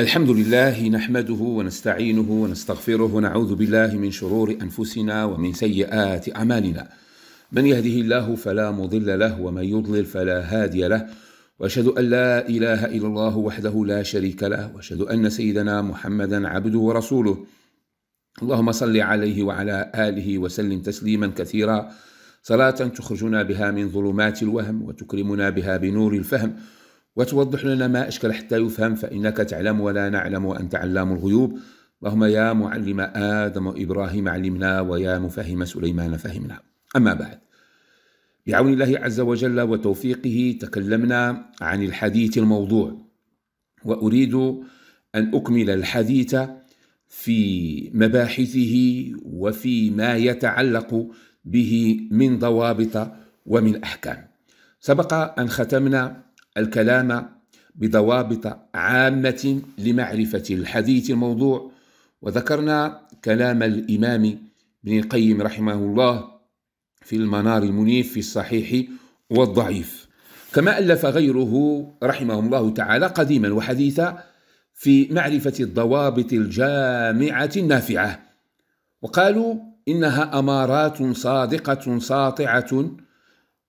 الحمد لله نحمده ونستعينه ونستغفره ونعوذ بالله من شرور انفسنا ومن سيئات اعمالنا من يهده الله فلا مضل له ومن يضلل فلا هادي له واشهد ان لا اله الا الله وحده لا شريك له واشهد ان سيدنا محمدا عبده ورسوله اللهم صل عليه وعلى اله وسلم تسليما كثيرا صلاه تخرجنا بها من ظلمات الوهم وتكرمنا بها بنور الفهم وتوضح لنا ما أشكل حتى يفهم فإنك تعلم ولا نعلم وأنت علام الغيوب اللهم يا معلم آدم وإبراهيم علمنا ويا مفهم سليمان فهمنا أما بعد بعون الله عز وجل وتوفيقه تكلمنا عن الحديث الموضوع وأريد أن أكمل الحديث في مباحثه وفي ما يتعلق به من ضوابط ومن أحكام سبق أن ختمنا الكلام بضوابط عامة لمعرفة الحديث الموضوع وذكرنا كلام الإمام ابن القيم رحمه الله في المنار المنيف في الصحيح والضعيف كما ألف غيره رحمه الله تعالى قديما وحديثا في معرفة الضوابط الجامعة النافعة وقالوا إنها أمارات صادقة ساطعة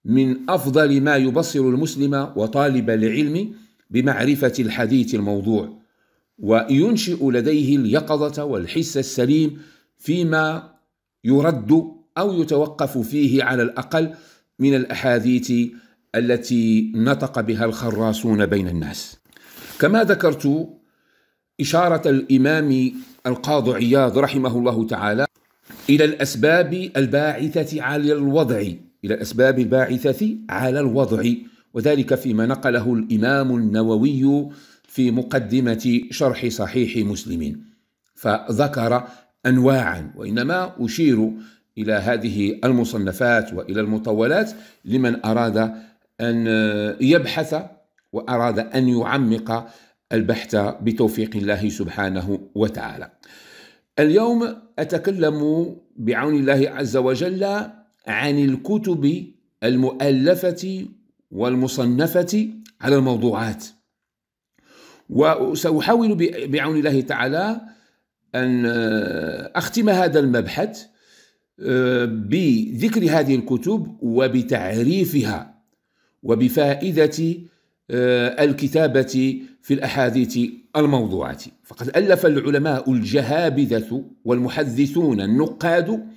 من أفضل ما يبصر المسلم وطالب العلم بمعرفة الحديث الموضوع وينشئ لديه اليقظة والحس السليم فيما يرد أو يتوقف فيه على الأقل من الأحاديث التي نطق بها الخراصون بين الناس كما ذكرت إشارة الإمام القاض عياض رحمه الله تعالى إلى الأسباب الباعثة على الوضع إلى الأسباب الباعثة على الوضع وذلك فيما نقله الإمام النووي في مقدمة شرح صحيح مسلم فذكر أنواعا وإنما أشير إلى هذه المصنفات وإلى المطولات لمن أراد أن يبحث وأراد أن يعمق البحث بتوفيق الله سبحانه وتعالى اليوم أتكلم بعون الله عز وجل عن الكتب المؤلفة والمصنفة على الموضوعات وسأحاول بعون الله تعالى أن آه، أختم هذا المبحث آه، بذكر هذه الكتب وبتعريفها وبفائدة آه، الكتابة في الأحاديث الموضوعة فقد ألف العلماء الجهابذة والمحدثون النقاد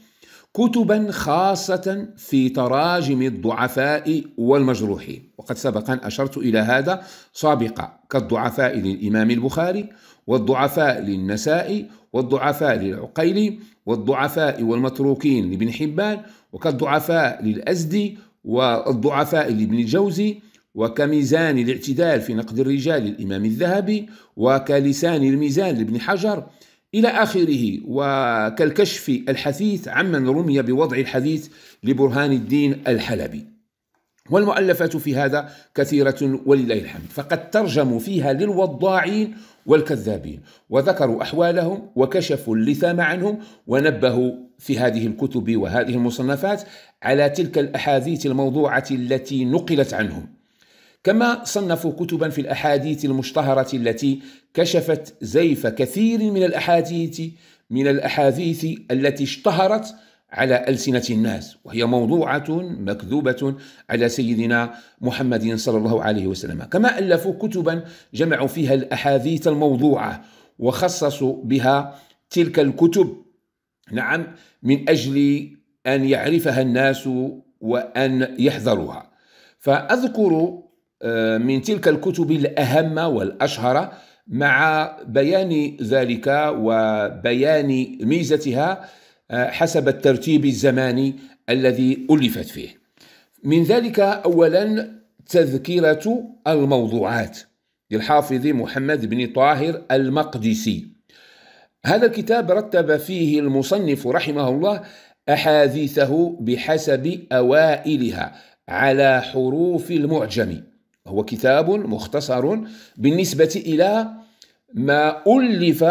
كتبا خاصة في تراجم الضعفاء والمجروحين وقد سبق أن أشرت إلى هذا سابقا كالضعفاء للإمام البخاري والضعفاء للنسائي والضعفاء للعقيلي والضعفاء والمتروكين لابن حبان وكالضعفاء للأزدي والضعفاء لابن الجوزي وكميزان الاعتدال في نقد الرجال للإمام الذهبي وكلسان الميزان لابن حجر إلى آخره وكالكشف الحثيث عمن رمي بوضع الحديث لبرهان الدين الحلبي والمؤلفات في هذا كثيرة ولله الحمد فقد ترجموا فيها للوضاعين والكذابين وذكروا أحوالهم وكشفوا اللثام عنهم ونبهوا في هذه الكتب وهذه المصنفات على تلك الأحاديث الموضوعة التي نقلت عنهم كما صنفوا كتبا في الأحاديث المشتهرة التي كشفت زيف كثير من الأحاديث من الأحاديث التي اشتهرت على ألسنة الناس وهي موضوعة مكذوبة على سيدنا محمد صلى الله عليه وسلم كما ألفوا كتبا جمعوا فيها الأحاديث الموضوعة وخصصوا بها تلك الكتب نعم من أجل أن يعرفها الناس وأن يحذروها فأذكر آه، من تلك الكتب الأهم والأشهر مع بيان ذلك وبيان ميزتها آه، حسب الترتيب الزماني الذي ألفت فيه من ذلك أولا تذكرة الموضوعات للحافظ محمد بن طاهر المقدسي هذا الكتاب رتب فيه المصنف رحمه الله أحاديثه بحسب أوائلها على حروف المعجم هو كتاب مختصر بالنسبة إلى ما ألف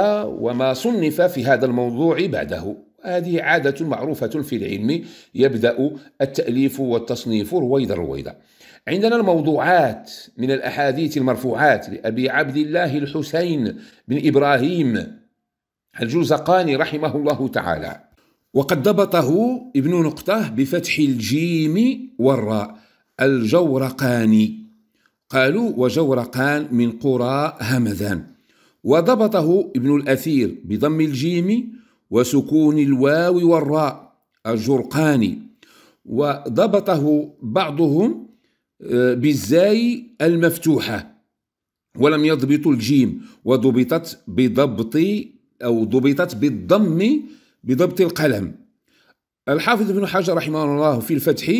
وما صنف في هذا الموضوع بعده هذه عادة معروفة في العلم يبدأ التأليف والتصنيف رويدا رويدا عندنا الموضوعات من الأحاديث المرفوعات لأبي عبد الله الحسين بن إبراهيم الجوزقاني رحمه الله تعالى وقد ضبطه ابن نقطة بفتح الجيم والراء الجورقاني قالوا وجورقان من قرى همذان وضبطه ابن الأثير بضم الجيم وسكون الواو والراء الجرقاني وضبطه بعضهم آه، بالزاي المفتوحة ولم يضبطوا الجيم وضبطت بضبط أو ضبطت بالضم بضبط القلم الحافظ ابن حجر رحمه الله في الفتح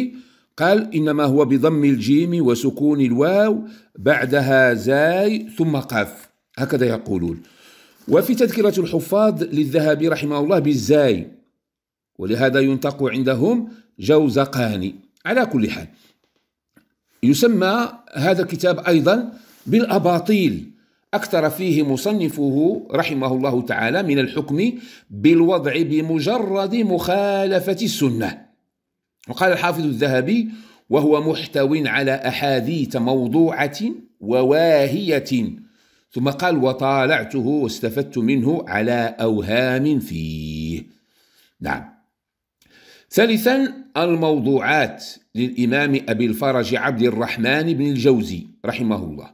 قال إنما هو بضم الجيم وسكون الواو بعدها زاي ثم قاف هكذا يقولون وفي تذكرة الحفاظ للذهبي رحمه الله بالزاي ولهذا ينطق عندهم جوزقاني على كل حال يسمى هذا الكتاب أيضا بالأباطيل أكثر فيه مصنفه رحمه الله تعالى من الحكم بالوضع بمجرد مخالفة السنة وقال الحافظ الذهبي وهو محتو على أحاديث موضوعة وواهية ثم قال وطالعته واستفدت منه على أوهام فيه نعم ثالثا الموضوعات للإمام أبي الفرج عبد الرحمن بن الجوزي رحمه الله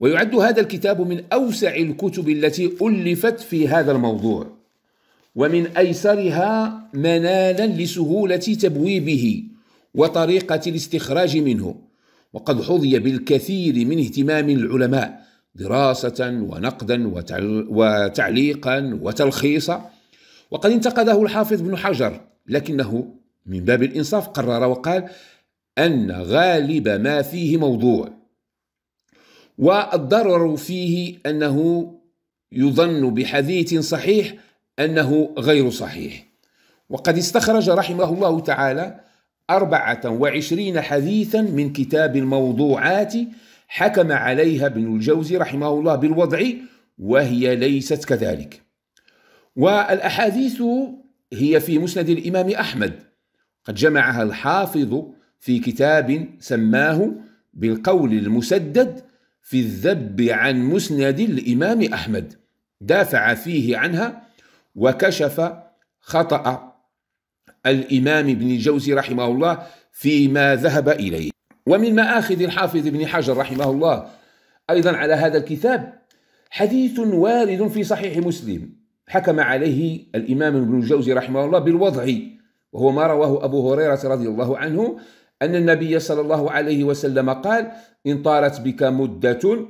ويعد هذا الكتاب من أوسع الكتب التي ألفت في هذا الموضوع ومن أيسرها منالا لسهولة تبويبه وطريقة الاستخراج منه وقد حظي بالكثير من اهتمام العلماء دراسة ونقدا وتعليقا وتلخيصا وقد انتقده الحافظ ابن حجر لكنه من باب الإنصاف قرر وقال أن غالب ما فيه موضوع والضرر فيه أنه يظن بحديث صحيح أنه غير صحيح وقد استخرج رحمه الله تعالى أربعة وعشرين حديثا من كتاب الموضوعات حكم عليها ابن الجوزي رحمه الله بالوضع وهي ليست كذلك والأحاديث هي في مسند الإمام أحمد قد جمعها الحافظ في كتاب سماه بالقول المسدد في الذب عن مسند الإمام أحمد دافع فيه عنها وكشف خطأ الإمام ابن الجوزي رحمه الله فيما ذهب إليه ومن مآخذ الحافظ ابن حجر رحمه الله أيضا على هذا الكتاب حديث وارد في صحيح مسلم حكم عليه الإمام ابن الجوزي رحمه الله بالوضع وهو ما رواه أبو هريرة رضي الله عنه أن النبي صلى الله عليه وسلم قال إن طالت بك مدة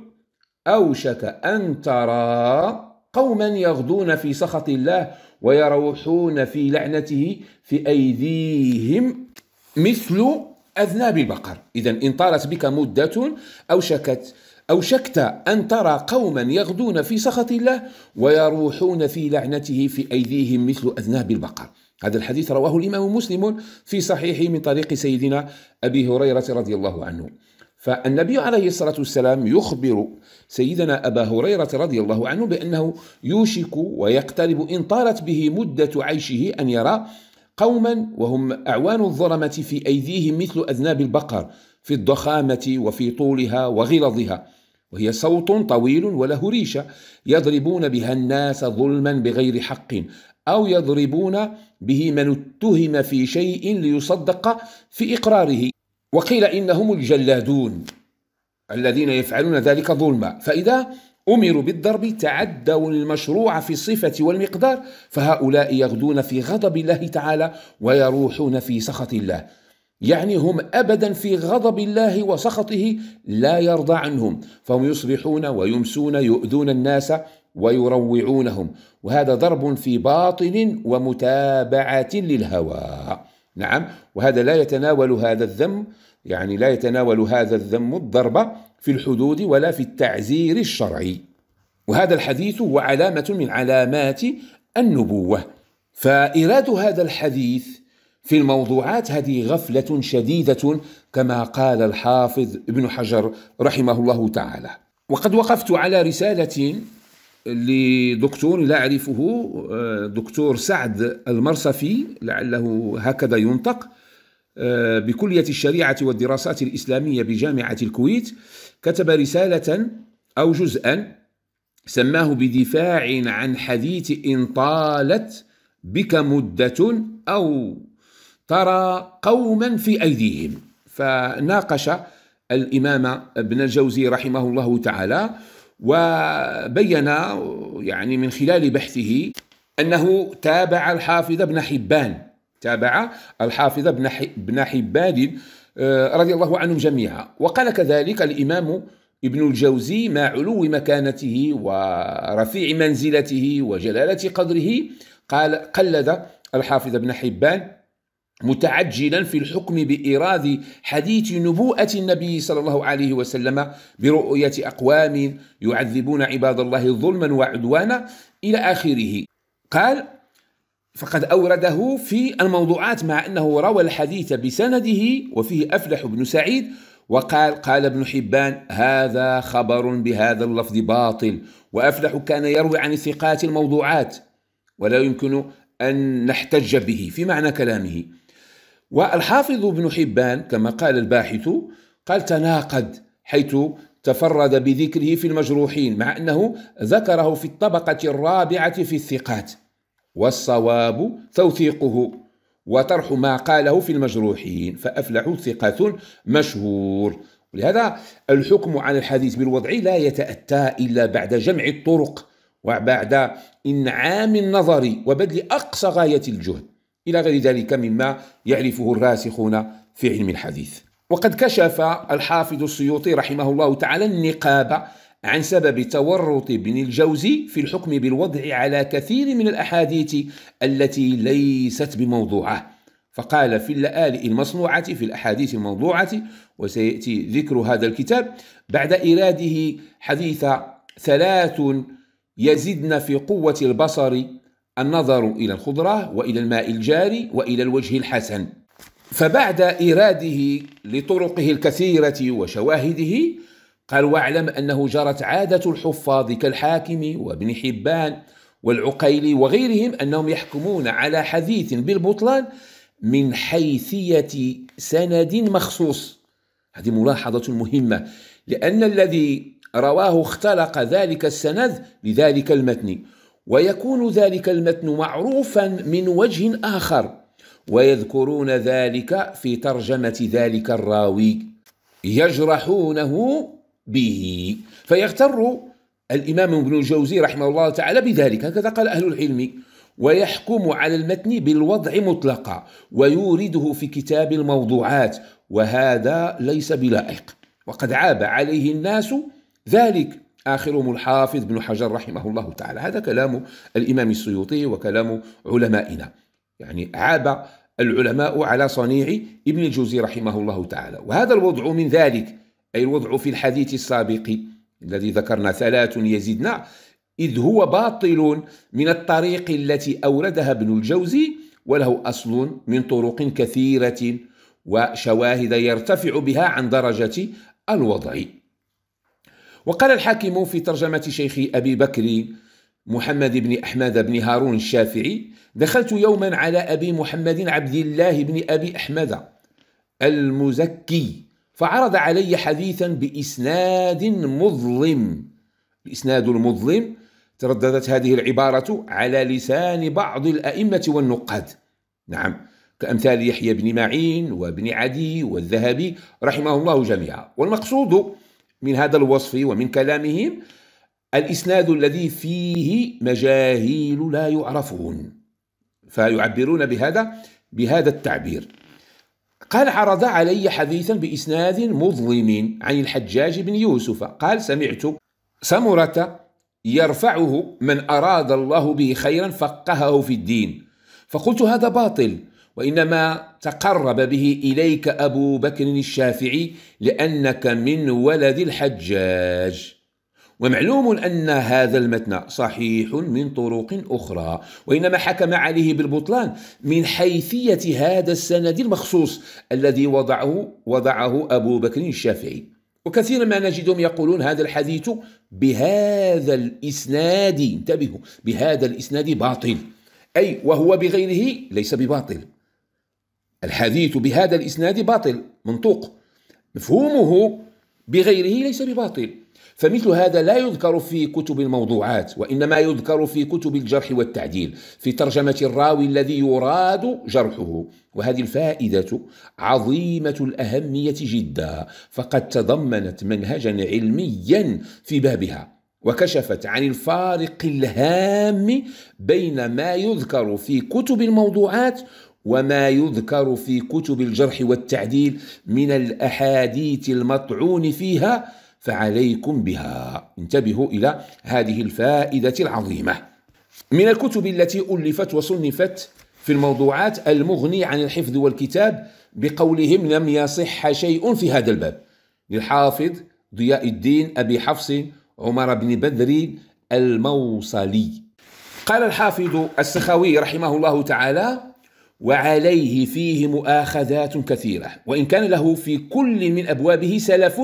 أوشك أن ترى قوما يغدون في سخط الله ويروحون في لعنته في أيديهم مثل أذناب البقر إذا إن طالت بك مدة أوشكت أوشكت أن ترى قوما يغدون في سخط الله ويروحون في لعنته في أيديهم مثل أذناب البقر هذا الحديث رواه الإمام مسلم في صحيحه من طريق سيدنا أبي هريرة رضي الله عنه فالنبي عليه الصلاة والسلام يخبر سيدنا أبا هريرة رضي الله عنه بأنه يوشك ويقترب إن طالت به مدة عيشه أن يرى قوما وهم أعوان الظلمة في أيديهم مثل أذناب البقر في الضخامة وفي طولها وغلظها وهي صوت طويل وله ريشة يضربون بها الناس ظلما بغير حق أو يضربون به من اتهم في شيء ليصدق في إقراره وقيل إنهم الجلادون الذين يفعلون ذلك ظلما فإذا أمروا بالضرب تعدوا المشروع في الصفة والمقدار فهؤلاء يغدون في غضب الله تعالى ويروحون في سخط الله يعني هم أبدا في غضب الله وسخطه لا يرضى عنهم فهم يصبحون ويمسون يؤذون الناس ويروعونهم وهذا ضرب في باطل ومتابعة للهوى نعم وهذا لا يتناول هذا الذم يعني لا يتناول هذا الذم الضربة في الحدود ولا في التعزير الشرعي وهذا الحديث هو علامة من علامات النبوة فإيراد هذا الحديث في الموضوعات هذه غفلة شديدة كما قال الحافظ ابن حجر رحمه الله تعالى وقد وقفت على رسالة لدكتور لا أعرفه آه، دكتور سعد المرصفي لعله هكذا ينطق آه، بكلية الشريعة والدراسات الإسلامية بجامعة الكويت كتب رسالة أو جزءا سماه بدفاع عن حديث إن طالت بك مدة أو ترى قوما في أيديهم فناقش الإمام ابن الجوزي رحمه الله تعالى وبين يعني من خلال بحثه أنه تابع الحافظ بن حبان تابع الحافظ بن حبان آه، رضي الله عنهم جميعا وقال كذلك الإمام ابن الجوزي مع علو مكانته ورفيع منزلته وجلالة قدره قال قلد الحافظ بن حبان متعجلا في الحكم بإيراد حديث نبوءة النبي صلى الله عليه وسلم برؤية أقوام يعذبون عباد الله ظلما وعدوانا إلى آخره قال فقد أورده في الموضوعات مع أنه روى الحديث بسنده وفيه أفلح بن سعيد وقال قال ابن حبان هذا خبر بهذا اللفظ باطل وأفلح كان يروي عن الثقات الموضوعات ولا يمكن أن نحتج به في معنى كلامه والحافظ ابن حبان كما قال الباحث قال تناقد حيث تفرد بذكره في المجروحين مع أنه ذكره في الطبقة الرابعة في الثقات والصواب توثيقه وطرح ما قاله في المجروحين فأفلح ثقة مشهور لهذا الحكم على الحديث بالوضع لا يتأتى إلا بعد جمع الطرق وبعد إنعام النظر وبذل أقصى غاية الجهد إلى غير ذلك مما يعرفه الراسخون في علم الحديث وقد كشف الحافظ السيوطي رحمه الله تعالى النقاب عن سبب تورط ابن الجوزي في الحكم بالوضع على كثير من الأحاديث التي ليست بموضوعه فقال في اللآلئ المصنوعة في الأحاديث الموضوعة وسيأتي ذكر هذا الكتاب بعد إراده حديث ثلاث يزدن في قوة البصر النظر إلى الخضرة وإلى الماء الجاري وإلى الوجه الحسن فبعد إيراده لطرقه الكثيرة وشواهده قال واعلم أنه جرت عادة الحفاظ كالحاكم وابن حبان والعقيلي وغيرهم أنهم يحكمون على حديث بالبطلان من حيثية سند مخصوص هذه ملاحظة مهمة لأن الذي رواه اختلق ذلك السند لذلك المتن ويكون ذلك المتن معروفا من وجه آخر ويذكرون ذلك في ترجمة ذلك الراوي يجرحونه به فيغتر الإمام ابن الجوزي رحمه الله تعالى بذلك هكذا قال أهل العلم ويحكم على المتن بالوضع مطلقا ويورده في كتاب الموضوعات وهذا ليس بلائق وقد عاب عليه الناس ذلك آخرهم الحافظ بن حجر رحمه الله تعالى هذا كلام الإمام السيوطي وكلام علمائنا يعني عاب العلماء على صنيع ابن الجوزي رحمه الله تعالى وهذا الوضع من ذلك أي الوضع في الحديث السابق الذي ذكرنا ثلاث يزدنا إذ هو باطل من الطريق التي أوردها ابن الجوزي وله أصل من طرق كثيرة وشواهد يرتفع بها عن درجة الوضع وقال الحاكم في ترجمة شيخ أبي بكر محمد بن أحمد بن هارون الشافعي دخلت يوما على أبي محمد عبد الله بن أبي أحمد المزكي فعرض علي حديثا بإسناد مظلم الإسناد المظلم ترددت هذه العبارة على لسان بعض الأئمة والنقاد نعم كأمثال يحيى بن معين وابن عدي والذهبي رحمه الله جميعا والمقصود من هذا الوصف ومن كلامهم الإسناد الذي فيه مجاهيل لا يعرفون فيعبرون بهذا بهذا التعبير قال عرض علي حديثا بإسناد مظلم عن الحجاج بن يوسف قال سمعت سمرة يرفعه من أراد الله به خيرا فقهه في الدين فقلت هذا باطل وإنما تقرب به إليك أبو بكر الشافعي لأنك من ولد الحجاج ومعلوم أن هذا المتن صحيح من طرق أخرى وإنما حكم عليه بالبطلان من حيثية هذا السند المخصوص الذي وضعه وضعه أبو بكر الشافعي وكثيرا ما نجدهم يقولون هذا الحديث بهذا الإسناد انتبهوا بهذا الإسناد باطل أي وهو بغيره ليس بباطل الحديث بهذا الإسناد باطل منطوق مفهومه بغيره ليس بباطل فمثل هذا لا يذكر في كتب الموضوعات وإنما يذكر في كتب الجرح والتعديل في ترجمة الراوي الذي يراد جرحه وهذه الفائدة عظيمة الأهمية جدا فقد تضمنت منهجا علميا في بابها وكشفت عن الفارق الهام بين ما يذكر في كتب الموضوعات وما يذكر في كتب الجرح والتعديل من الاحاديث المطعون فيها فعليكم بها انتبهوا الى هذه الفائده العظيمه من الكتب التي الفت وصنفت في الموضوعات المغني عن الحفظ والكتاب بقولهم لم يصح شيء في هذا الباب للحافظ ضياء الدين ابي حفص عمر بن بدر الموصلي قال الحافظ السخاوي رحمه الله تعالى وعليه فيه مؤاخذات كثيرة وإن كان له في كل من أبوابه سلف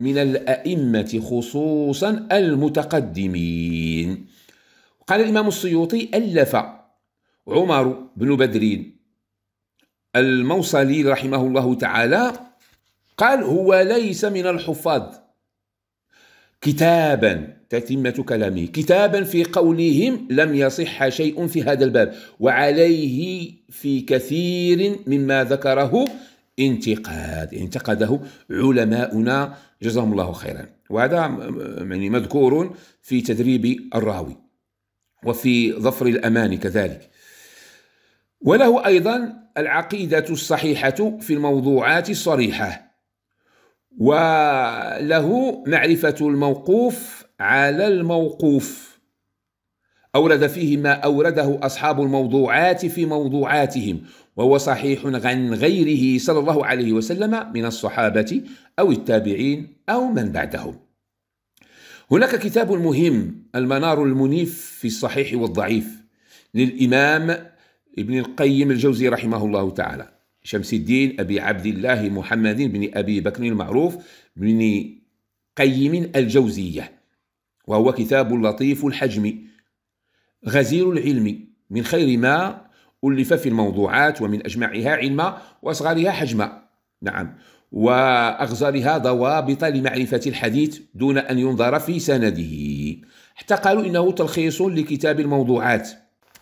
من الأئمة خصوصا المتقدمين قال الإمام السيوطي ألف عمر بن بدرين الموصلي رحمه الله تعالى قال هو ليس من الحفاظ كتابا تتمة كلامه كتابا في قولهم لم يصح شيء في هذا الباب وعليه في كثير مما ذكره انتقاد انتقده علماؤنا جزاهم الله خيرا وهذا يعني مذكور في تدريب الراوي وفي ظفر الأمان كذلك وله أيضا العقيدة الصحيحة في الموضوعات الصريحة وله معرفة الموقوف على الموقوف أورد فيه ما أورده أصحاب الموضوعات في موضوعاتهم وهو صحيح عن غيره صلى الله عليه وسلم من الصحابة أو التابعين أو من بعدهم هناك كتاب مهم المنار المنيف في الصحيح والضعيف للإمام ابن القيم الجوزي رحمه الله تعالى شمس الدين أبي عبد الله محمد بن أبي بكر المعروف بن قيم الجوزية وهو كتاب لطيف الحجم غزير العلم من خير ما ألف في الموضوعات ومن أجمعها علما وأصغرها حجما نعم وأغزرها ضوابط لمعرفة الحديث دون أن ينظر في سنده حتى قالوا إنه تلخيص لكتاب الموضوعات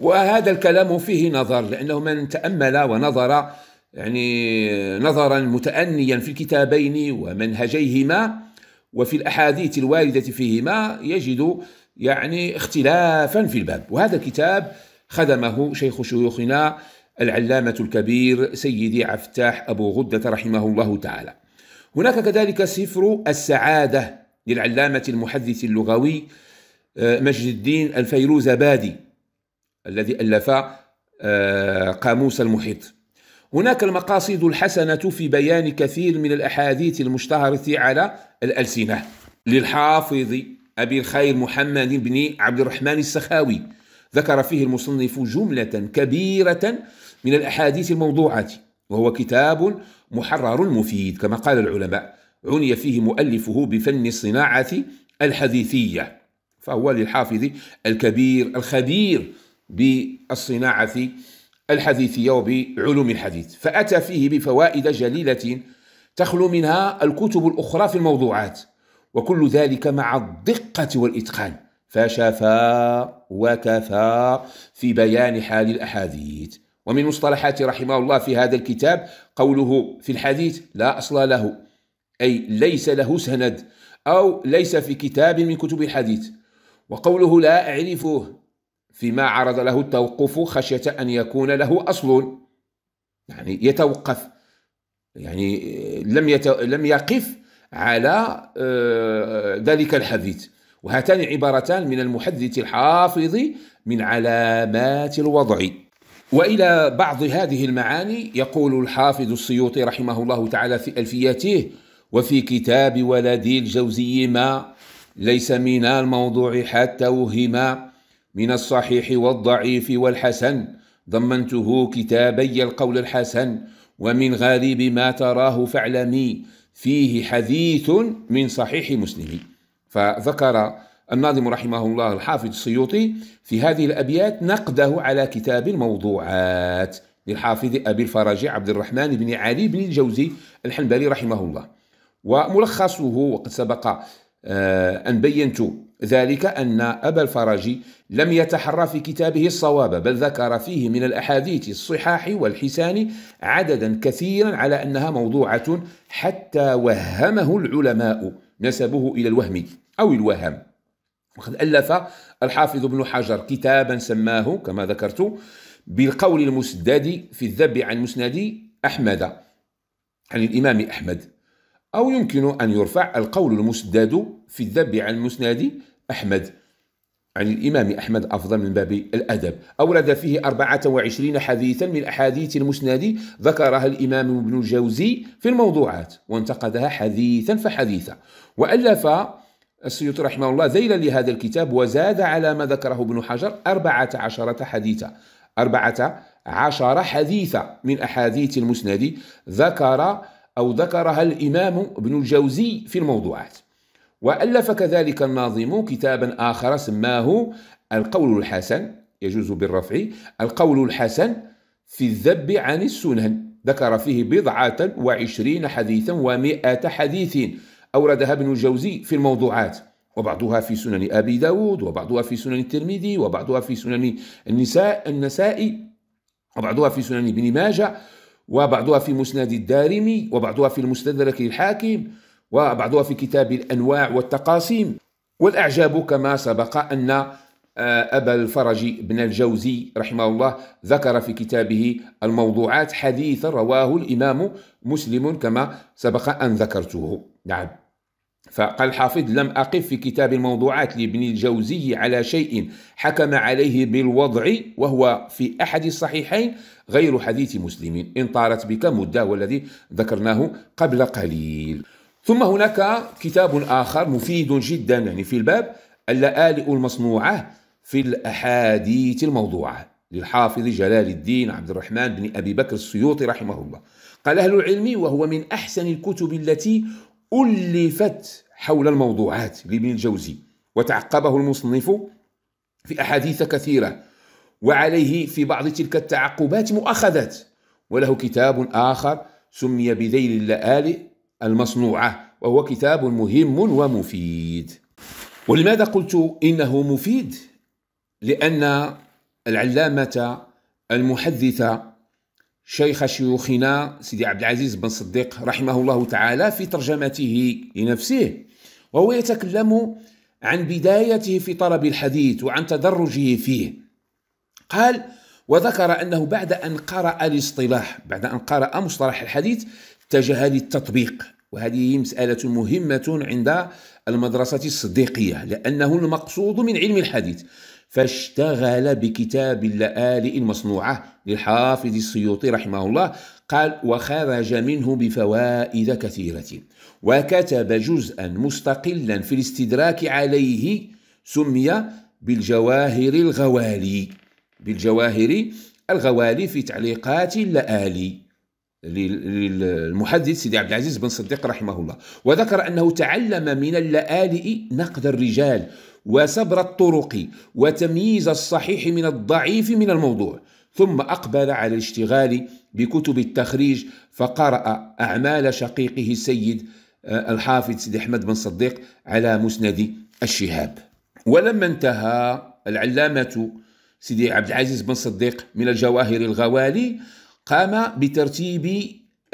وهذا الكلام فيه نظر لأنه من تأمل ونظر يعني نظرا متأنيا في الكتابين ومنهجيهما وفي الأحاديث الواردة فيهما يجد يعني اختلافا في الباب وهذا الكتاب خدمه شيخ شيوخنا العلامة الكبير سيدي عفتاح أبو غدة رحمه الله تعالى هناك كذلك سفر السعادة للعلامة المحدث اللغوي آه، مجد الدين الفيروز بادي الذي ألف آه، قاموس المحيط هناك المقاصد الحسنة في بيان كثير من الأحاديث المشتهرة على الألسنة للحافظ أبي الخير محمد بن عبد الرحمن السخاوي ذكر فيه المصنف جملة كبيرة من الأحاديث الموضوعة وهو كتاب محرر مفيد كما قال العلماء عني فيه مؤلفه بفن الصناعة الحديثية فهو للحافظ الكبير الخبير بالصناعة الحديثية وبعلوم الحديث فأتى فيه بفوائد جليلة تخلو منها الكتب الأخرى في الموضوعات وكل ذلك مع الدقة والإتقان فشفى وكفى في بيان حال الأحاديث ومن مصطلحات رحمه الله في هذا الكتاب قوله في الحديث لا أصل له أي ليس له سند أو ليس في كتاب من كتب الحديث وقوله لا أعرفه فيما عرض له التوقف خشية أن يكون له أصل يعني يتوقف يعني لم لم يقف على آه، ذلك الحديث وهاتان عبارتان من المحدث الحافظ من علامات الوضع والى بعض هذه المعاني يقول الحافظ السيوطي رحمه الله تعالى في الفياته وفي كتاب ولدي الجوزي ما ليس من الموضوع حتى وهما من الصحيح والضعيف والحسن ضمنته كتابي القول الحسن ومن غريب ما تراه فاعلمي فيه حديث من صحيح مسلم فذكر الناظم رحمه الله الحافظ السيوطي في هذه الأبيات نقده على كتاب الموضوعات للحافظ أبي الفرج عبد الرحمن بن علي بن الجوزي الحنبلي رحمه الله وملخصه وقد سبق آه، أن بينت ذلك أن أبا الفرج لم يتحرى في كتابه الصواب بل ذكر فيه من الأحاديث الصحاح والحسان عددا كثيرا على أنها موضوعة حتى وهمه العلماء نسبه إلى الوهم أو الوهم وقد ألف الحافظ ابن حجر كتابا سماه كما ذكرت بالقول المسدد في الذب عن مسند أحمد عن الإمام أحمد أو يمكن أن يرفع القول المسدد في الذب عن المسند أحمد عن الإمام أحمد أفضل من باب الأدب أورد فيه 24 حديثا من أحاديث المسند ذكرها الإمام ابن الجوزي في الموضوعات وانتقدها حديثا فحديثا وألف السيوطي رحمه الله ذيلا لهذا الكتاب وزاد على ما ذكره ابن حجر أربعة عشرة حديثا أربعة عشر حديثا من أحاديث المسند ذكر أو ذكرها الإمام ابن الجوزي في الموضوعات وألف كذلك الناظم كتابا آخر سماه القول الحسن يجوز بالرفع القول الحسن في الذب عن السنن ذكر فيه بضعة وعشرين حديثا ومئة حديث أوردها ابن الجوزي في الموضوعات وبعضها في سنن أبي داود وبعضها في سنن الترمذي وبعضها في سنن النساء النسائي وبعضها في سنن ابن ماجه وبعضها في مسند الدارمي وبعضها في المستدرك الحاكم وبعضها في كتاب الأنواع والتقاسيم والأعجاب كما سبق أن آه، أبا الفرج بن الجوزي رحمه الله ذكر في كتابه الموضوعات حديثا رواه الإمام مسلم كما سبق أن ذكرته نعم فقال حافظ لم أقف في كتاب الموضوعات لابن الجوزي على شيء حكم عليه بالوضع وهو في أحد الصحيحين غير حديث مسلم إن طارت بك مدة والذي ذكرناه قبل قليل ثم هناك كتاب آخر مفيد جدا يعني في الباب اللآلئ المصنوعة في الأحاديث الموضوعة للحافظ جلال الدين عبد الرحمن بن أبي بكر السيوطي رحمه الله قال أهل العلم وهو من أحسن الكتب التي ألفت حول الموضوعات لابن الجوزي وتعقبه المصنف في أحاديث كثيرة وعليه في بعض تلك التعقبات مؤاخذات وله كتاب آخر سمي بذيل اللآلئ المصنوعة وهو كتاب مهم ومفيد ولماذا قلت إنه مفيد؟ لأن العلامة المحدثة شيخ شيوخنا سيدي عبد العزيز بن صديق رحمه الله تعالى في ترجمته لنفسه وهو يتكلم عن بدايته في طلب الحديث وعن تدرجه فيه قال وذكر أنه بعد أن قرأ الاصطلاح بعد أن قرأ مصطلح الحديث اتجه للتطبيق وهذه مسألة مهمة عند المدرسة الصديقية لأنه المقصود من علم الحديث فاشتغل بكتاب اللآلئ المصنوعة للحافظ السيوطي رحمه الله قال وخرج منه بفوائد كثيرة وكتب جزءا مستقلا في الاستدراك عليه سمي بالجواهر الغوالي بالجواهر الغوالي في تعليقات اللآلي للمحدث سيدي عبد العزيز بن صديق رحمه الله وذكر أنه تعلم من اللآلئ نقد الرجال وسبر الطرق وتمييز الصحيح من الضعيف من الموضوع ثم أقبل على الاشتغال بكتب التخريج فقرأ أعمال شقيقه السيد آه، الحافظ سيدي أحمد بن صديق على مسند الشهاب ولما انتهى العلامة سيدي عبد العزيز بن صديق من الجواهر الغوالي قام بترتيب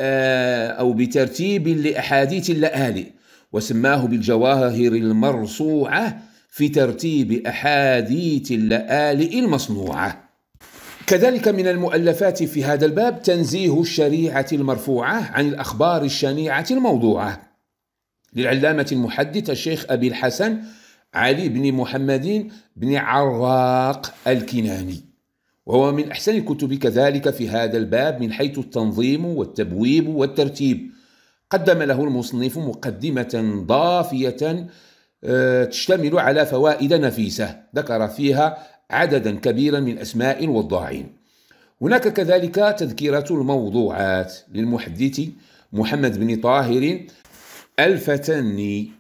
آه، أو بترتيب لأحاديث اللآلئ وسماه بالجواهر المرصوعة في ترتيب أحاديث اللآلئ المصنوعة كذلك من المؤلفات في هذا الباب تنزيه الشريعة المرفوعة عن الأخبار الشنيعة الموضوعة للعلامة المحدث الشيخ أبي الحسن علي بن محمد بن عراق الكناني وهو من أحسن الكتب كذلك في هذا الباب من حيث التنظيم والتبويب والترتيب قدم له المصنف مقدمة ضافية تشتمل على فوائد نفيسة ذكر فيها عددا كبيرا من أسماء الوضاعين هناك كذلك تذكرة الموضوعات للمحدث محمد بن طاهر الفتني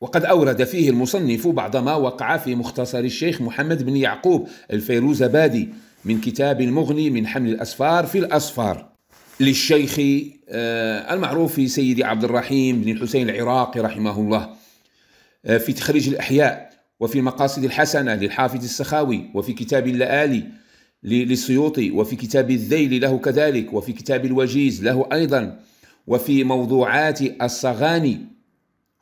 وقد أورد فيه المصنف بعض ما وقع في مختصر الشيخ محمد بن يعقوب الفيروزبادي من كتاب المغني من حمل الأسفار في الأسفار للشيخ آه، المعروف سيدي عبد الرحيم بن الحسين العراقي رحمه الله آه، في تخريج الأحياء وفي المقاصد الحسنة للحافظ السخاوي وفي كتاب اللآلي للسيوطي وفي كتاب الذيل له كذلك وفي كتاب الوجيز له أيضا وفي موضوعات الصغاني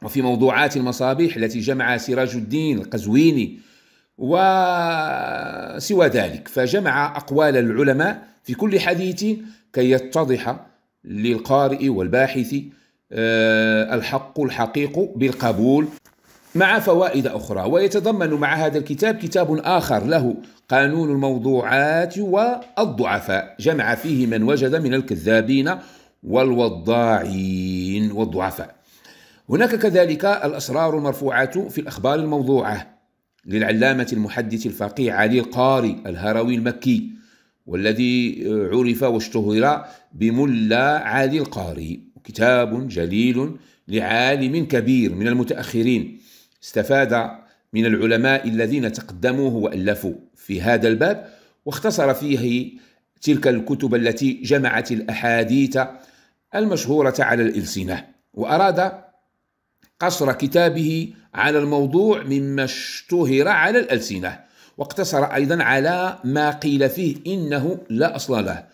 وفي موضوعات المصابيح التي جمع سراج الدين القزويني وسوى ذلك فجمع أقوال العلماء في كل حديث كي يتضح للقارئ والباحث آه، الحق الحقيق بالقبول مع فوائد أخرى ويتضمن مع هذا الكتاب كتاب آخر له قانون الموضوعات والضعفاء جمع فيه من وجد من الكذابين والوضاعين والضعفاء هناك كذلك الأسرار المرفوعات في الأخبار الموضوعة للعلامة المحدث الفقيه علي القاري الهروي المكي والذي عرف واشتهر بملا علي القاري كتاب جليل لعالم كبير من المتأخرين استفاد من العلماء الذين تقدموه وألفوا في هذا الباب واختصر فيه تلك الكتب التي جمعت الأحاديث المشهورة على الإلسنة وأراد قصر كتابه على الموضوع مما اشتهر على الألسنة واقتصر أيضا على ما قيل فيه إنه لا أصل له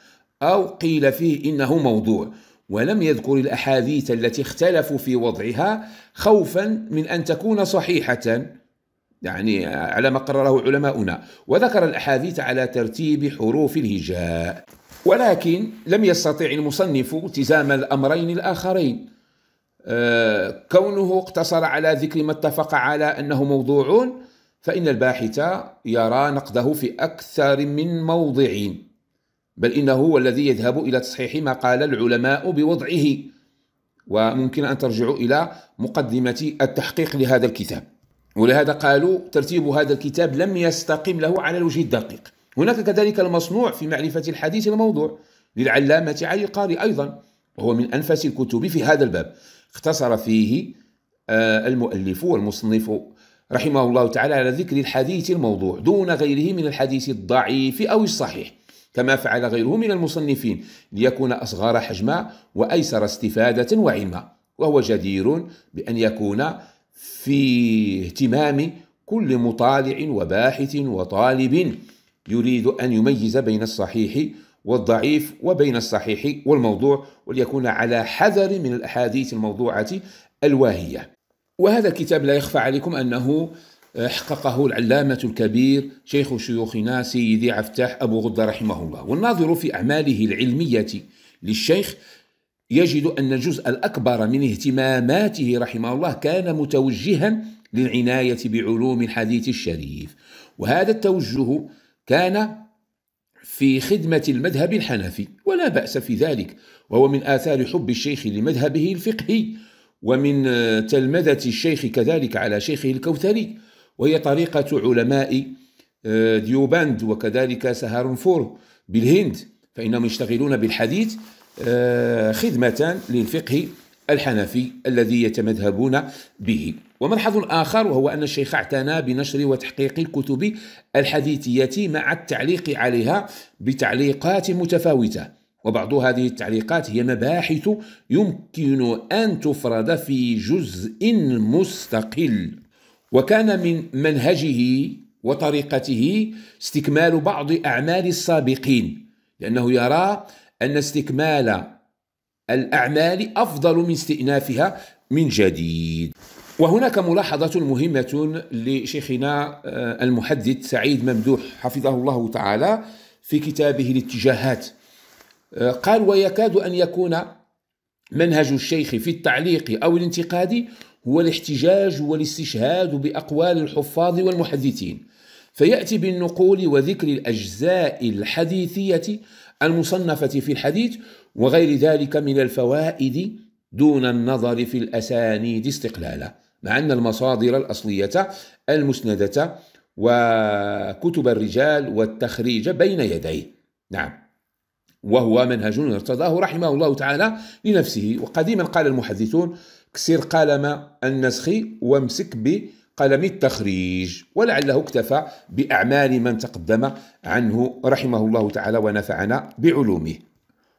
أو قيل فيه إنه موضوع ولم يذكر الاحاديث التي اختلفوا في وضعها خوفا من ان تكون صحيحه يعني على ما قرره علماؤنا وذكر الاحاديث على ترتيب حروف الهجاء ولكن لم يستطع المصنف التزام الامرين الاخرين آه، كونه اقتصر على ذكر ما اتفق على انه موضوع فان الباحث يرى نقده في اكثر من موضع بل إنه هو الذي يذهب إلى تصحيح ما قال العلماء بوضعه وممكن أن ترجعوا إلى مقدمة التحقيق لهذا الكتاب ولهذا قالوا ترتيب هذا الكتاب لم يستقم له على الوجه الدقيق هناك كذلك المصنوع في معرفة الحديث الموضوع للعلامة علي القاري أيضا وهو من أنفس الكتب في هذا الباب اختصر فيه آه، المؤلف والمصنف رحمه الله تعالى على ذكر الحديث الموضوع دون غيره من الحديث الضعيف أو الصحيح كما فعل غيره من المصنفين ليكون أصغر حجما وأيسر استفادة وعلما وهو جدير بأن يكون في اهتمام كل مطالع وباحث وطالب يريد أن يميز بين الصحيح والضعيف وبين الصحيح والموضوع وليكون على حذر من الأحاديث الموضوعة الواهية وهذا الكتاب لا يخفى عليكم أنه حققه العلامة الكبير شيخ شيوخنا سيدي عفتاح أبو غدة رحمه الله والناظر في أعماله العلمية للشيخ يجد أن الجزء الأكبر من اهتماماته رحمه الله كان متوجها للعناية بعلوم الحديث الشريف وهذا التوجه كان في خدمة المذهب الحنفي ولا بأس في ذلك وهو من آثار حب الشيخ لمذهبه الفقهي ومن تلمذة الشيخ كذلك على شيخه الكوثري وهي طريقة علماء آه، ديوباند وكذلك سهارنفور بالهند فإنهم يشتغلون بالحديث آه، خدمة للفقه الحنفي الذي يتمذهبون به وملحظ آخر وهو أن الشيخ اعتنى بنشر وتحقيق الكتب الحديثية مع التعليق عليها بتعليقات متفاوتة وبعض هذه التعليقات هي مباحث يمكن أن تفرد في جزء مستقل وكان من منهجه وطريقته استكمال بعض أعمال السابقين لأنه يرى أن استكمال الأعمال أفضل من استئنافها من جديد وهناك ملاحظة مهمة لشيخنا آه، المحدث سعيد ممدوح حفظه الله تعالى في كتابه الاتجاهات آه، قال ويكاد أن يكون منهج الشيخ في التعليق أو الانتقاد هو الاحتجاج والاستشهاد بأقوال الحفاظ والمحدثين فيأتي بالنقول وذكر الأجزاء الحديثية المصنفة في الحديث وغير ذلك من الفوائد دون النظر في الأسانيد استقلالا مع أن المصادر الأصلية المسندة وكتب الرجال والتخريج بين يديه نعم وهو منهج ارتضاه رحمه الله تعالى لنفسه وقديما قال المحدثون كسر قلم النسخ وامسك بقلم التخريج ولعله اكتفى بأعمال من تقدم عنه رحمه الله تعالى ونفعنا بعلومه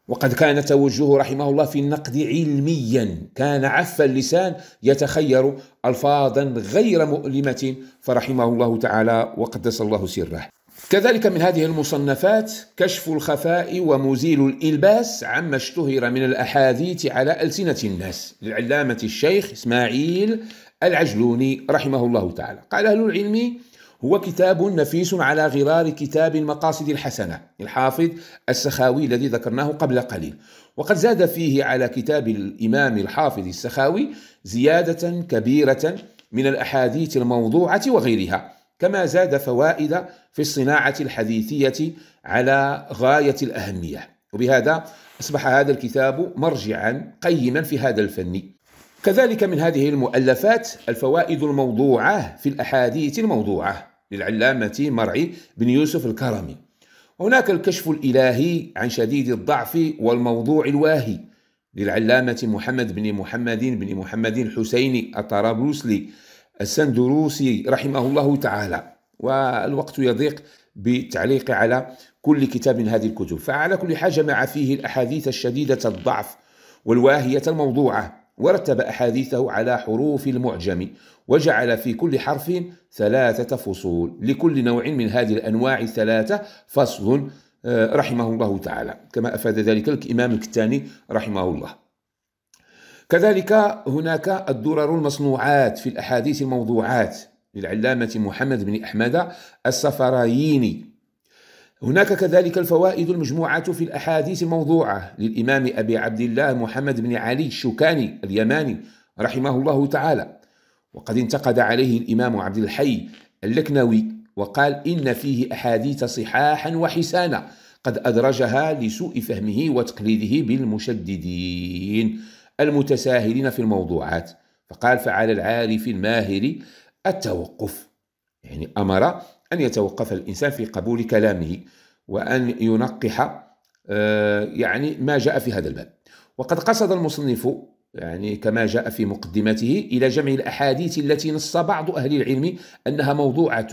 وقد كان توجهه رحمه الله في النقد علميا كان عف اللسان يتخير الفاظا غير مؤلمه فرحمه الله تعالى وقدس الله سره كذلك من هذه المصنفات كشف الخفاء ومزيل الإلباس عما اشتهر من الأحاديث على ألسنة الناس للعلامة الشيخ إسماعيل العجلوني رحمه الله تعالى قال أهل العلم هو كتاب نفيس على غرار كتاب المقاصد الحسنة الحافظ السخاوي الذي ذكرناه قبل قليل وقد زاد فيه على كتاب الإمام الحافظ السخاوي زيادة كبيرة من الأحاديث الموضوعة وغيرها كما زاد فوائد في الصناعة الحديثية على غاية الأهمية وبهذا أصبح هذا الكتاب مرجعا قيما في هذا الفن كذلك من هذه المؤلفات الفوائد الموضوعة في الأحاديث الموضوعة للعلامة مرعي بن يوسف الكرمي هناك الكشف الإلهي عن شديد الضعف والموضوع الواهي للعلامة محمد بن محمد بن محمد الحسيني الطرابلسي السندروسي رحمه الله تعالى والوقت يضيق بالتعليق على كل كتاب من هذه الكتب فعلى كل حاجة مع فيه الأحاديث الشديدة الضعف والواهية الموضوعة ورتب أحاديثه على حروف المعجم وجعل في كل حرف ثلاثة فصول لكل نوع من هذه الأنواع الثلاثة فصل آه، رحمه الله تعالى كما أفاد ذلك الإمام الكتاني رحمه الله كذلك هناك الدرر المصنوعات في الأحاديث الموضوعات للعلامة محمد بن أحمد السفراييني هناك كذلك الفوائد المجموعة في الأحاديث الموضوعة للإمام أبي عبد الله محمد بن علي الشوكاني اليماني رحمه الله تعالى وقد انتقد عليه الإمام عبد الحي اللكنوي وقال إن فيه أحاديث صحاحا وحسانا قد أدرجها لسوء فهمه وتقليده بالمشددين المتساهلين في الموضوعات فقال فعلى العارف الماهر التوقف يعني أمر أن يتوقف الإنسان في قبول كلامه وأن ينقح آه، يعني ما جاء في هذا الباب وقد قصد المصنف يعني كما جاء في مقدمته إلى جمع الأحاديث التي نص بعض أهل العلم أنها موضوعة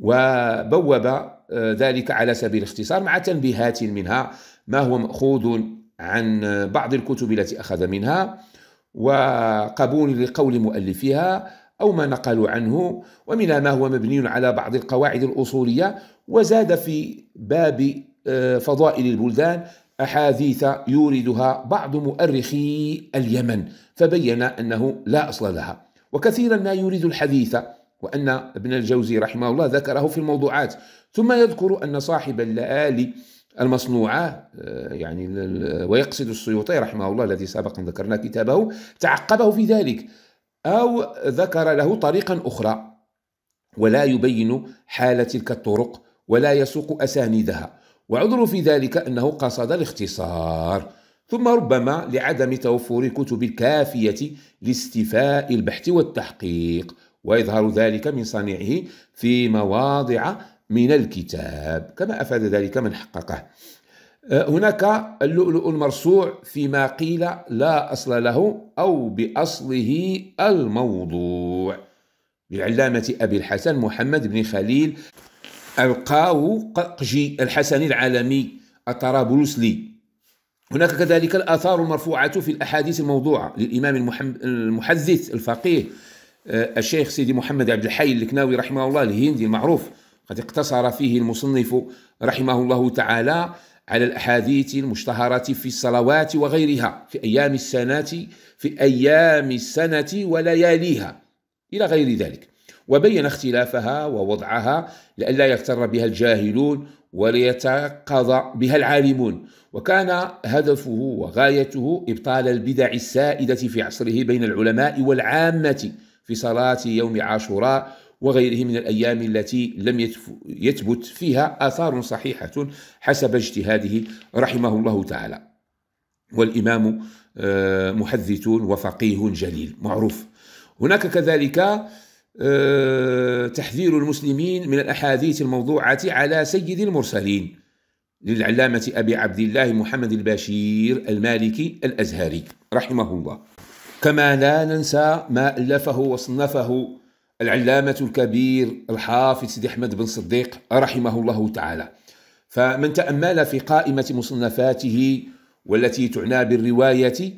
وبوب آه، ذلك على سبيل الاختصار مع تنبيهات منها ما هو مأخوذ عن بعض الكتب التي أخذ منها وقبول لقول مؤلفها أو ما نقلوا عنه ومنها ما هو مبني على بعض القواعد الأصولية وزاد في باب آه، فضائل البلدان أحاديث يوردها بعض مؤرخي اليمن فبين أنه لا أصل لها وكثيرا ما يورد الحديث وأن ابن الجوزي رحمه الله ذكره في الموضوعات ثم يذكر أن صاحب اللآلي المصنوعة آه، يعني ويقصد السيوطي رحمه الله الذي سابقا ذكرنا كتابه تعقبه في ذلك أو ذكر له طريقا أخرى ولا يبين حال تلك الطرق ولا يسوق أسانيدها وعذر في ذلك أنه قصد الاختصار ثم ربما لعدم توفر الكتب الكافية لاستفاء البحث والتحقيق ويظهر ذلك من صنيعه في مواضع من الكتاب كما أفاد ذلك من حققه هناك اللؤلؤ المرصوع فيما قيل لا أصل له أو بأصله الموضوع لعلامة أبي الحسن محمد بن خليل القاو قجي الحسني العالمي الطرابلسي هناك كذلك الآثار المرفوعة في الأحاديث الموضوعة للإمام المحدث الفقيه آه، الشيخ سيدي محمد عبد الحي الكناوي رحمه الله الهندي المعروف قد اقتصر فيه المصنف رحمه الله تعالى على الأحاديث المشتهرة في الصلوات وغيرها في أيام السنة في أيام السنة ولياليها إلى غير ذلك وبين اختلافها ووضعها لئلا يغتر بها الجاهلون وليتقض بها العالمون وكان هدفه وغايته إبطال البدع السائدة في عصره بين العلماء والعامة في صلاة يوم عاشوراء وغيره من الأيام التي لم يثبت فيها آثار صحيحة حسب اجتهاده رحمه الله تعالى والإمام آه، محدث وفقيه جليل معروف هناك كذلك آه، تحذير المسلمين من الأحاديث الموضوعة على سيد المرسلين للعلامة أبي عبد الله محمد البشير المالكي الأزهري رحمه الله كما لا ننسى ما ألفه وصنفه العلامة الكبير الحافظ سيدي أحمد بن صديق رحمه الله تعالى فمن تأمل في قائمة مصنفاته والتي تعنى بالرواية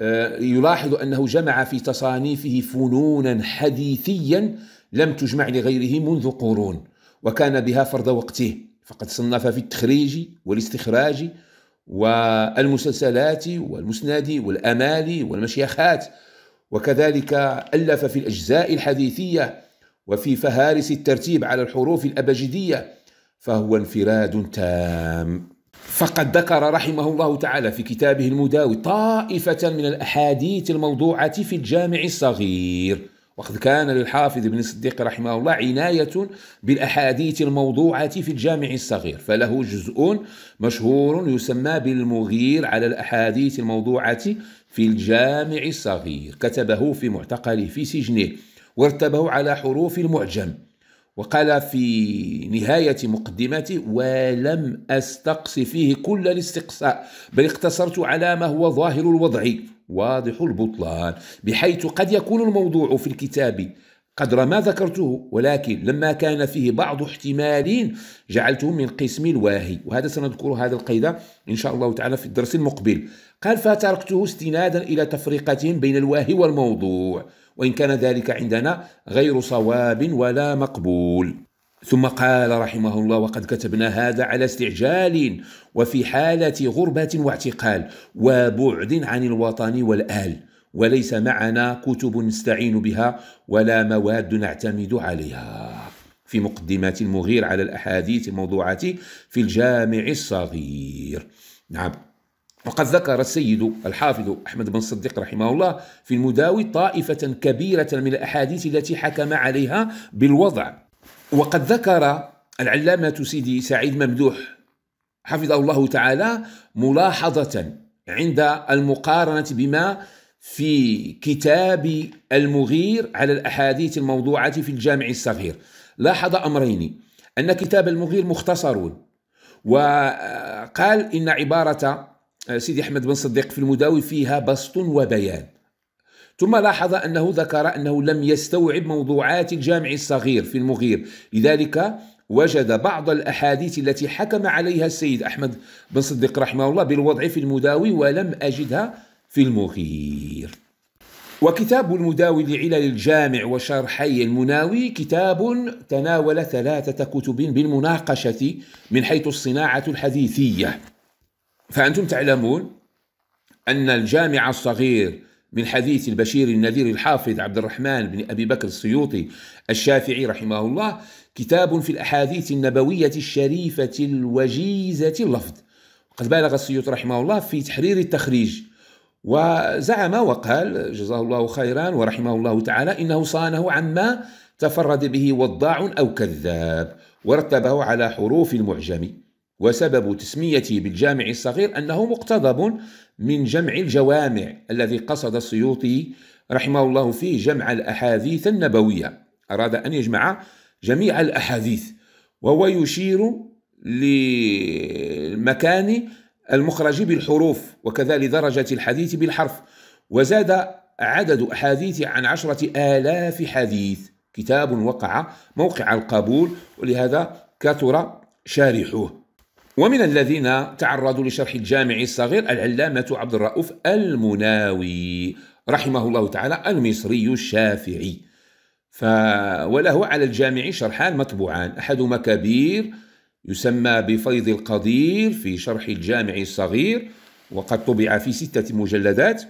آه، يلاحظ أنه جمع في تصانيفه فنونا حديثيا لم تجمع لغيره منذ قرون وكان بها فرض وقته فقد صنف في التخريج والاستخراج والمسلسلات والمسند والأمال والمشيخات وكذلك ألف في الأجزاء الحديثية وفي فهارس الترتيب على الحروف الأبجدية فهو انفراد تام فقد ذكر رحمه الله تعالى في كتابه المداوي طائفة من الأحاديث الموضوعة في الجامع الصغير وقد كان للحافظ بن الصديق رحمه الله عناية بالأحاديث الموضوعة في الجامع الصغير فله جزء مشهور يسمى بالمغير على الأحاديث الموضوعة في الجامع الصغير كتبه في معتقله في سجنه وارتبه على حروف المعجم وقال في نهاية مقدمته ولم أستقص فيه كل الاستقصاء بل اقتصرت على ما هو ظاهر الوضع واضح البطلان بحيث قد يكون الموضوع في الكتاب قدر ما ذكرته ولكن لما كان فيه بعض احتمال جعلته من قسم الواهي وهذا سنذكر هذا القيد إن شاء الله تعالى في الدرس المقبل قال فتركته استنادا إلى تفرقتهم بين الواهي والموضوع وإن كان ذلك عندنا غير صواب ولا مقبول ثم قال رحمه الله وقد كتبنا هذا على استعجال وفي حالة غربة واعتقال وبعد عن الوطن والآل وليس معنا كتب نستعين بها ولا مواد نعتمد عليها في مقدمة المغير على الأحاديث الموضوعة في الجامع الصغير نعم وقد ذكر السيد الحافظ أحمد بن صديق رحمه الله في المداوي طائفة كبيرة من الأحاديث التي حكم عليها بالوضع وقد ذكر العلامة سيدي سعيد ممدوح حفظه الله تعالى ملاحظة عند المقارنة بما في كتاب المغير على الأحاديث الموضوعة في الجامع الصغير لاحظ أمرين أن كتاب المغير مختصر وقال إن عبارة آه، سيدي أحمد بن صديق في المداوي فيها بسط وبيان ثم لاحظ أنه ذكر أنه لم يستوعب موضوعات الجامع الصغير في المغير لذلك وجد بعض الأحاديث التي حكم عليها السيد أحمد بن صديق رحمه الله بالوضع في المداوي ولم أجدها في المغير وكتاب المداوي لعلل الجامع وشرحي المناوي كتاب تناول ثلاثة كتب بالمناقشة من حيث الصناعة الحديثية فأنتم تعلمون أن الجامع الصغير من حديث البشير النذير الحافظ عبد الرحمن بن أبي بكر السيوطي الشافعي رحمه الله كتاب في الأحاديث النبوية الشريفة الوجيزة اللفظ قد بالغ السيوطي رحمه الله في تحرير التخريج وزعم وقال جزاه الله خيرا ورحمه الله تعالى إنه صانه عما تفرد به وضاع أو كذاب ورتبه على حروف المعجم وسبب تسميته بالجامع الصغير أنه مقتضب من جمع الجوامع الذي قصد السيوطي رحمه الله فيه جمع الأحاديث النبوية أراد أن يجمع جميع الأحاديث وهو يشير للمكان المخرج بالحروف وكذا لدرجة الحديث بالحرف وزاد عدد أحاديث عن عشرة آلاف حديث كتاب وقع موقع القبول ولهذا كثر شارحوه ومن الذين تعرضوا لشرح الجامع الصغير العلامة عبد الرؤوف المناوي رحمه الله تعالى المصري الشافعي ف وله على الجامع شرحان مطبوعان أحدهما كبير يسمى بفيض القدير في شرح الجامع الصغير وقد طبع في ستة مجلدات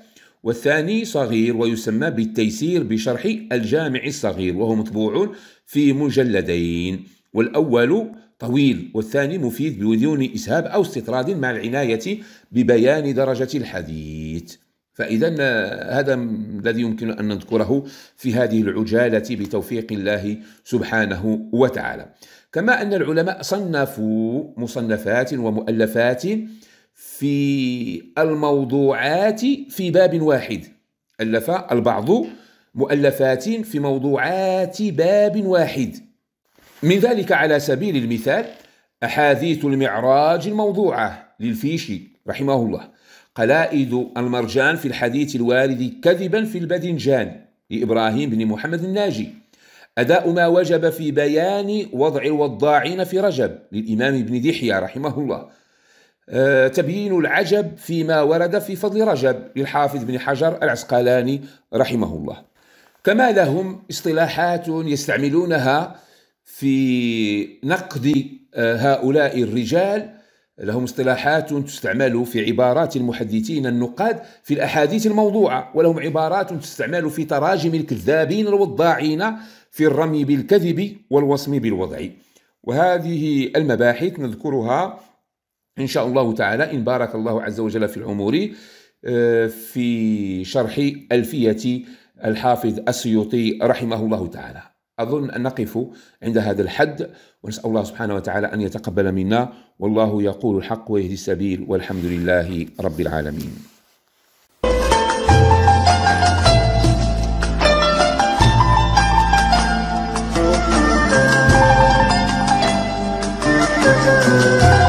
والثاني صغير ويسمى بالتيسير بشرح الجامع الصغير وهو مطبوع في مجلدين والأول طويل والثاني مفيد بدون إسهاب أو استطراد مع العناية ببيان درجة الحديث فإذا هذا الذي يمكن أن نذكره في هذه العجالة بتوفيق الله سبحانه وتعالى كما أن العلماء صنفوا مصنفات ومؤلفات في الموضوعات في باب واحد ألف البعض مؤلفات في موضوعات باب واحد من ذلك على سبيل المثال أحاديث المعراج الموضوعة للفيشي رحمه الله قلائد المرجان في الحديث الوارد كذبا في البدنجان لإبراهيم بن محمد الناجي أداء ما وجب في بيان وضع الوضاعين في رجب للإمام ابن دحية رحمه الله آه، تبيين العجب فيما ورد في فضل رجب للحافظ بن حجر العسقلاني رحمه الله كما لهم اصطلاحات يستعملونها في نقد آه، هؤلاء الرجال لهم اصطلاحات تستعمل في عبارات المحدثين النقاد في الأحاديث الموضوعة ولهم عبارات تستعمل في تراجم الكذابين الوضاعين في الرمي بالكذب والوصم بالوضع وهذه المباحث نذكرها إن شاء الله تعالى إن بارك الله عز وجل في العمور آه، في شرح ألفية الحافظ السيوطي رحمه الله تعالى أظن أن نقف عند هذا الحد ونسأل الله سبحانه وتعالى أن يتقبل منا والله يقول الحق ويهدي السبيل والحمد لله رب العالمين you.